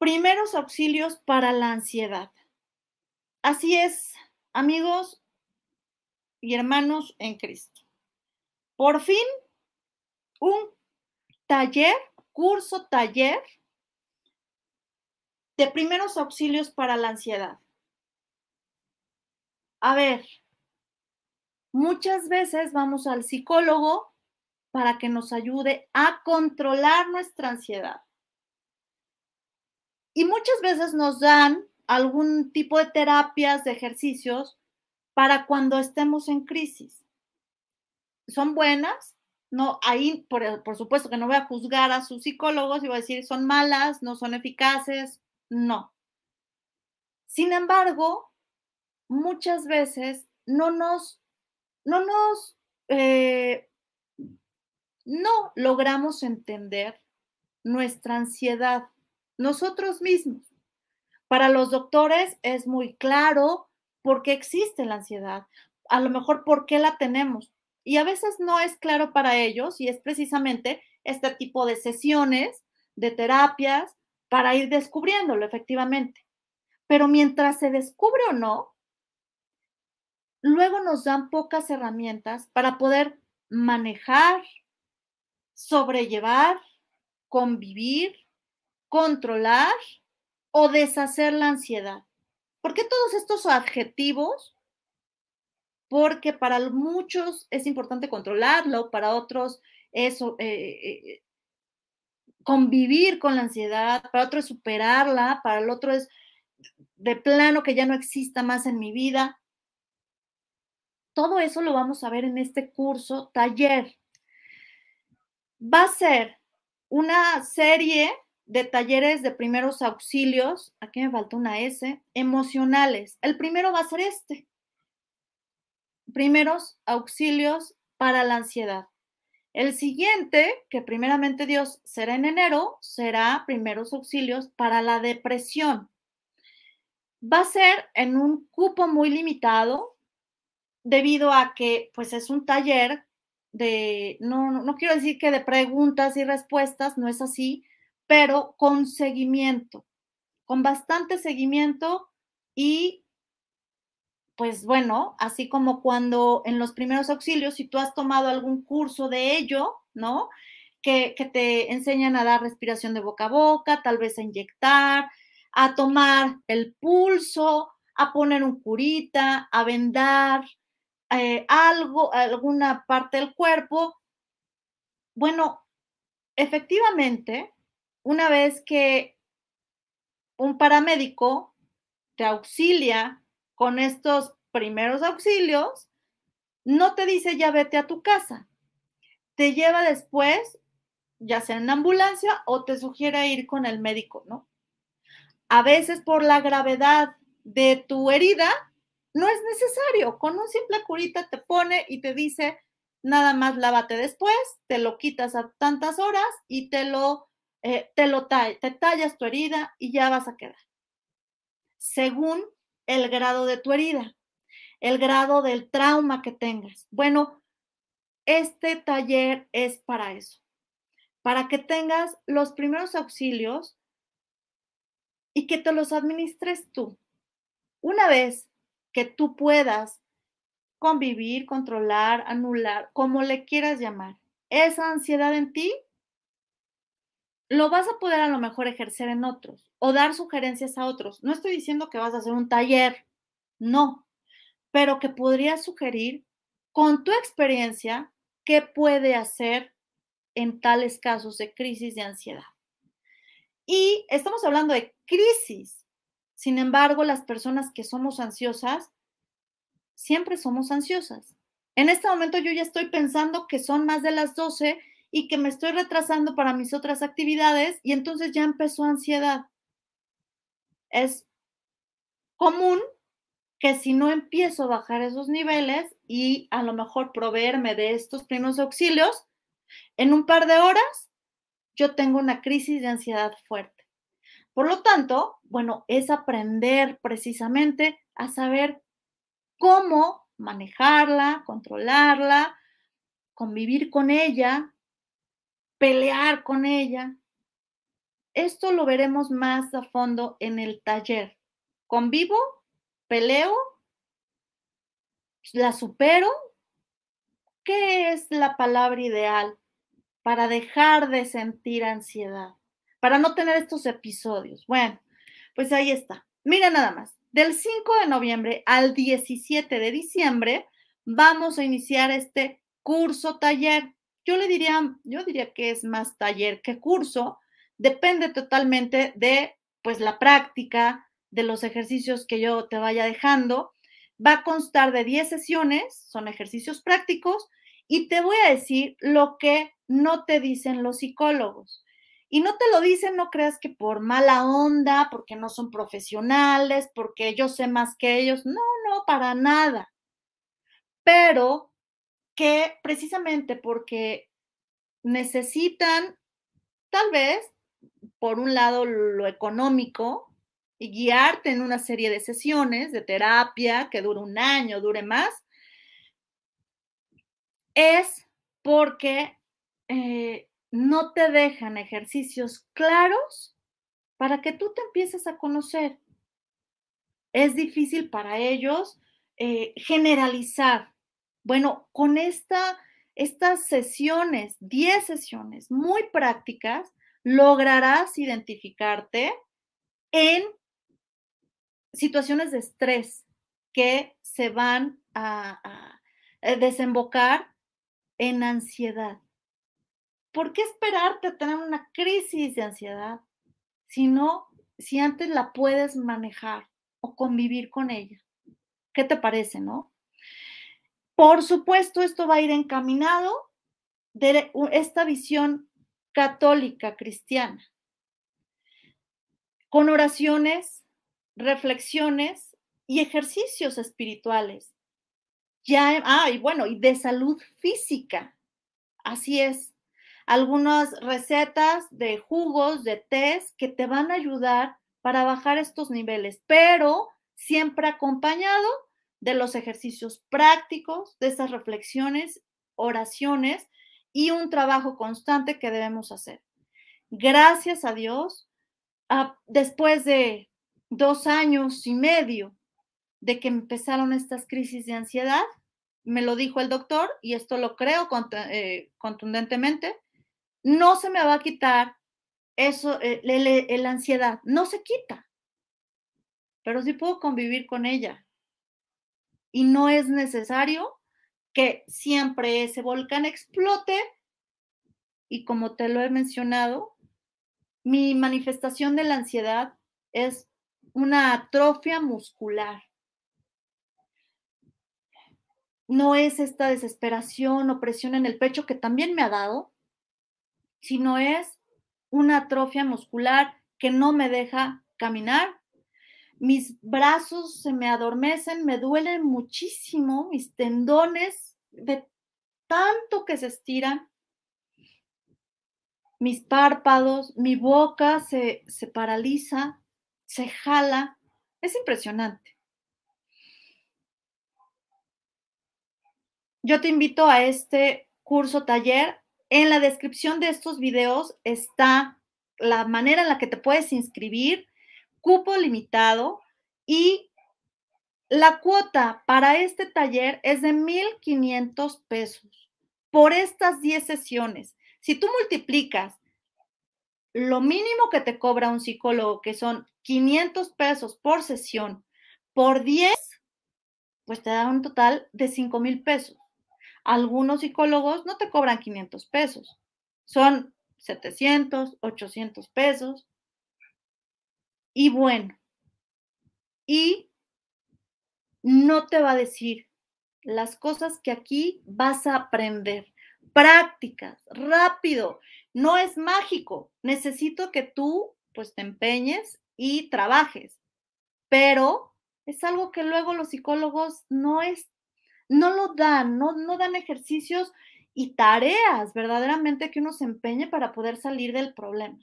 Primeros auxilios para la ansiedad. Así es, amigos y hermanos en Cristo. Por fin, un taller, curso taller de primeros auxilios para la ansiedad. A ver, muchas veces vamos al psicólogo para que nos ayude a controlar nuestra ansiedad. Y muchas veces nos dan algún tipo de terapias, de ejercicios para cuando estemos en crisis. Son buenas, no, ahí por, por supuesto que no voy a juzgar a sus psicólogos y voy a decir son malas, no son eficaces, no. Sin embargo, muchas veces no nos, no nos, eh, no logramos entender nuestra ansiedad nosotros mismos. Para los doctores es muy claro por qué existe la ansiedad, a lo mejor por qué la tenemos. Y a veces no es claro para ellos y es precisamente este tipo de sesiones, de terapias, para ir descubriéndolo efectivamente. Pero mientras se descubre o no, luego nos dan pocas herramientas para poder manejar, sobrellevar, convivir controlar o deshacer la ansiedad. ¿Por qué todos estos adjetivos? Porque para muchos es importante controlarlo, para otros es eh, eh, convivir con la ansiedad, para otros es superarla, para el otro es de plano que ya no exista más en mi vida. Todo eso lo vamos a ver en este curso taller. Va a ser una serie de talleres de primeros auxilios, aquí me falta una S, emocionales. El primero va a ser este. Primeros auxilios para la ansiedad. El siguiente, que primeramente Dios será en enero, será primeros auxilios para la depresión. Va a ser en un cupo muy limitado debido a que pues es un taller de, no, no quiero decir que de preguntas y respuestas, no es así, pero con seguimiento, con bastante seguimiento y pues bueno, así como cuando en los primeros auxilios, si tú has tomado algún curso de ello, ¿no? Que, te enseñan a dar respiración de boca a boca, tal vez a inyectar, a tomar el pulso, a poner un curita, a vendar eh, algo, alguna parte del cuerpo. Bueno, efectivamente, una vez que un paramédico te auxilia con estos primeros auxilios, no te dice ya vete a tu casa, te lleva después, ya sea en ambulancia o te sugiere ir con el médico, ¿no? A veces por la gravedad de tu herida, no es necesario. Con un simple curita te pone y te dice, nada más lávate después, te lo quitas a tantas horas y te lo eh, te, lo te tallas tu herida y ya vas a quedar. Según el grado de tu herida, el grado del trauma que tengas. Bueno, este taller es para eso, para que tengas los primeros auxilios y que te los administres tú. Una vez que tú puedas convivir, controlar, anular, como le quieras llamar, esa ansiedad en ti, lo vas a poder a lo mejor ejercer en otros o dar sugerencias a otros. No estoy diciendo que vas a hacer un taller, no, pero que podrías sugerir con tu experiencia qué puede hacer en tales casos de crisis de ansiedad. Y estamos hablando de crisis. Sin embargo, las personas que somos ansiosas, siempre somos ansiosas. En este momento yo ya estoy pensando que son más de las 12 y que me estoy retrasando para mis otras actividades y entonces ya empezó ansiedad. Es común que si no empiezo a bajar esos niveles y a lo mejor proveerme de estos primeros auxilios, en un par de horas yo tengo una crisis de ansiedad fuerte. Por lo tanto, bueno, es aprender precisamente a saber cómo manejarla, controlarla, convivir con ella, pelear con ella. Esto lo veremos más a fondo en el taller. Convivo, peleo, la supero. ¿Qué es la palabra ideal para dejar de sentir ansiedad? Para no tener estos episodios. Bueno, pues ahí está. Mira nada más. Del 5 de noviembre al 17 de diciembre vamos a iniciar este curso taller yo le diría, yo diría que es más taller que curso, depende totalmente de pues la práctica, de los ejercicios que yo te vaya dejando. Va a constar de 10 sesiones, son ejercicios prácticos, y te voy a decir lo que no te dicen los psicólogos. Y no te lo dicen, no creas que por mala onda, porque no son profesionales, porque yo sé más que ellos. No, no, para nada. Pero que precisamente porque necesitan, tal vez, por un lado, lo económico y guiarte en una serie de sesiones de terapia que dure un año, dure más, es porque eh, no te dejan ejercicios claros para que tú te empieces a conocer. Es difícil para ellos eh, generalizar bueno, con esta, estas sesiones, 10 sesiones muy prácticas, lograrás identificarte en situaciones de estrés que se van a, eh, desembocar en ansiedad. ¿Por qué esperarte a tener una crisis de ansiedad si no, si antes la puedes manejar o convivir con ella? ¿Qué te parece, no? Por supuesto, esto va a ir encaminado de esta visión católica cristiana, con oraciones, reflexiones y ejercicios espirituales. Ya, eh, ah, y bueno, y de salud física. Así es. Algunas recetas de jugos, de tés que te van a ayudar para bajar estos niveles, pero siempre acompañado de los ejercicios prácticos, de esas reflexiones, oraciones y un trabajo constante que debemos hacer. Gracias a Dios, ah, después de dos años y medio de que empezaron estas crisis de ansiedad, me lo dijo el doctor y esto lo creo eh, contundentemente, no se me va a quitar eso, eh, la ansiedad, no se quita, pero sí puedo convivir con ella, y no es necesario que siempre ese volcán explote. Y como te lo he mencionado, mi manifestación de la ansiedad es una atrofia muscular. No es esta desesperación o presión en el pecho que también me ha dado, sino es una atrofia muscular que no me deja caminar mis brazos se me adormecen, me duelen muchísimo, mis tendones de tanto que se estiran, mis párpados, mi boca se, se paraliza, se jala, es impresionante. Yo te invito a este curso taller. En la descripción de estos videos está la manera en la que te puedes inscribir cupo limitado y la cuota para este taller es de 1.500 pesos por estas 10 sesiones. Si tú multiplicas lo mínimo que te cobra un psicólogo, que son 500 pesos por sesión, por 10, pues te da un total de $5,000 pesos. Algunos psicólogos no te cobran 500 pesos, son 700, 800 pesos y bueno. Y no te va a decir las cosas que aquí vas a aprender. Prácticas, rápido. No es mágico. Necesito que tú pues te empeñes y trabajes. Pero es algo que luego los psicólogos no es no lo dan, no, no dan ejercicios y tareas verdaderamente que uno se empeñe para poder salir del problema.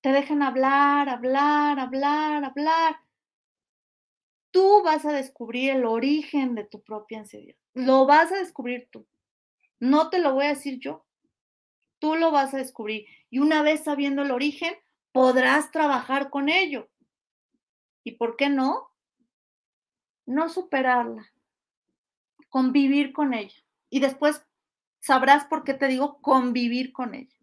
Te dejan hablar, hablar, hablar, hablar. Tú vas a descubrir el origen de tu propia ansiedad. Lo vas a descubrir tú. No te lo voy a decir yo. Tú lo vas a descubrir. Y una vez sabiendo el origen, podrás trabajar con ello. ¿Y por qué no? No superarla. Convivir con ella. Y después sabrás por qué te digo convivir con ella.